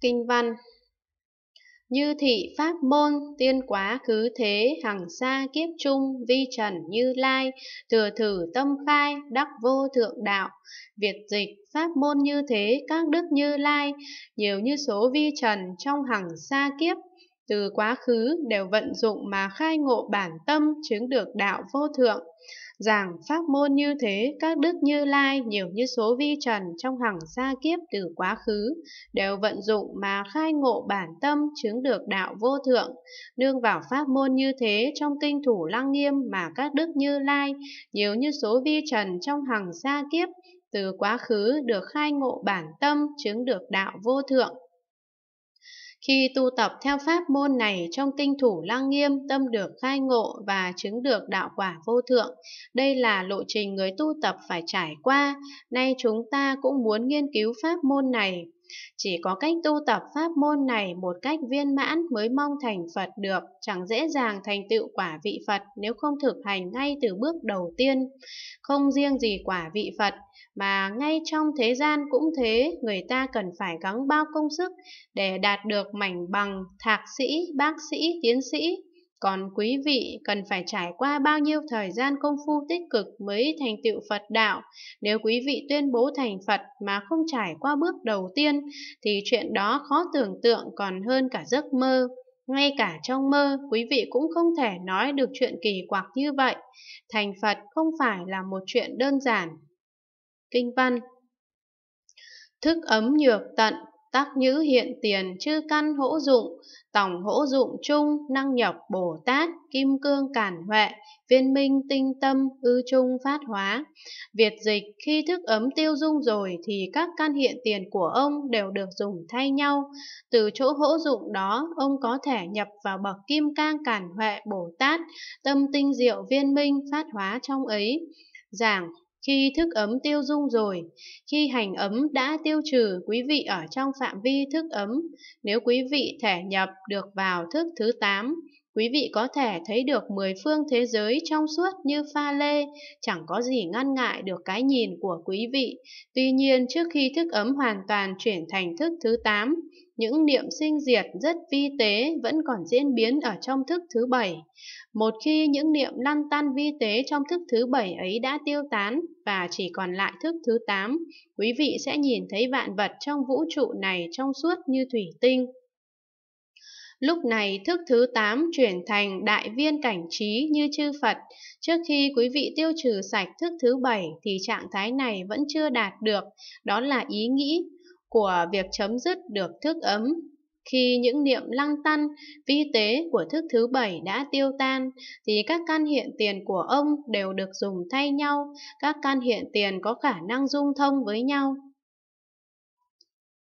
Kinh văn Như thị pháp môn, tiên quá khứ thế, hằng xa kiếp trung, vi trần như lai, thừa thử tâm khai, đắc vô thượng đạo. Việt dịch, pháp môn như thế, các đức như lai, nhiều như số vi trần trong hằng xa kiếp, từ quá khứ đều vận dụng mà khai ngộ bản tâm chứng được đạo vô thượng. Giảng pháp môn như thế, các đức như lai nhiều như số vi trần trong hàng gia kiếp từ quá khứ, đều vận dụng mà khai ngộ bản tâm chứng được đạo vô thượng. Nương vào pháp môn như thế trong kinh thủ lăng nghiêm mà các đức như lai nhiều như số vi trần trong hàng gia kiếp từ quá khứ được khai ngộ bản tâm chứng được đạo vô thượng khi tu tập theo pháp môn này trong tinh thủ lăng nghiêm, tâm được khai ngộ và chứng được đạo quả vô thượng. Đây là lộ trình người tu tập phải trải qua. Nay chúng ta cũng muốn nghiên cứu pháp môn này. Chỉ có cách tu tập pháp môn này một cách viên mãn mới mong thành Phật được, chẳng dễ dàng thành tựu quả vị Phật nếu không thực hành ngay từ bước đầu tiên. Không riêng gì quả vị Phật, mà ngay trong thế gian cũng thế, người ta cần phải gắng bao công sức để đạt được mảnh bằng thạc sĩ, bác sĩ, tiến sĩ. Còn quý vị cần phải trải qua bao nhiêu thời gian công phu tích cực mới thành tựu Phật đạo? Nếu quý vị tuyên bố thành Phật mà không trải qua bước đầu tiên thì chuyện đó khó tưởng tượng còn hơn cả giấc mơ. Ngay cả trong mơ, quý vị cũng không thể nói được chuyện kỳ quặc như vậy. Thành Phật không phải là một chuyện đơn giản. Kinh văn Thức ấm nhược tận, tác nhữ hiện tiền chư căn hỗ dụng, tổng hỗ dụng chung, năng nhập Bồ Tát, kim cương cản huệ, viên minh tinh tâm, ư trung phát hóa. Việt dịch, khi thức ấm tiêu dung rồi thì các căn hiện tiền của ông đều được dùng thay nhau. Từ chỗ hỗ dụng đó, ông có thể nhập vào bậc kim cang cản huệ Bồ Tát, tâm tinh diệu viên minh phát hóa trong ấy. Giảng khi thức ấm tiêu dung rồi, khi hành ấm đã tiêu trừ quý vị ở trong phạm vi thức ấm, nếu quý vị thể nhập được vào thức thứ 8, quý vị có thể thấy được mười phương thế giới trong suốt như pha lê, chẳng có gì ngăn ngại được cái nhìn của quý vị. Tuy nhiên, trước khi thức ấm hoàn toàn chuyển thành thức thứ 8, những niệm sinh diệt rất vi tế vẫn còn diễn biến ở trong thức thứ bảy. Một khi những niệm lăn tan vi tế trong thức thứ bảy ấy đã tiêu tán và chỉ còn lại thức thứ tám, quý vị sẽ nhìn thấy vạn vật trong vũ trụ này trong suốt như thủy tinh. Lúc này thức thứ 8 chuyển thành đại viên cảnh trí như chư Phật. Trước khi quý vị tiêu trừ sạch thức thứ 7 thì trạng thái này vẫn chưa đạt được, đó là ý nghĩ của việc chấm dứt được thức ấm. Khi những niệm lăng tăng, vi tế của thức thứ bảy đã tiêu tan, thì các căn hiện tiền của ông đều được dùng thay nhau, các căn hiện tiền có khả năng dung thông với nhau.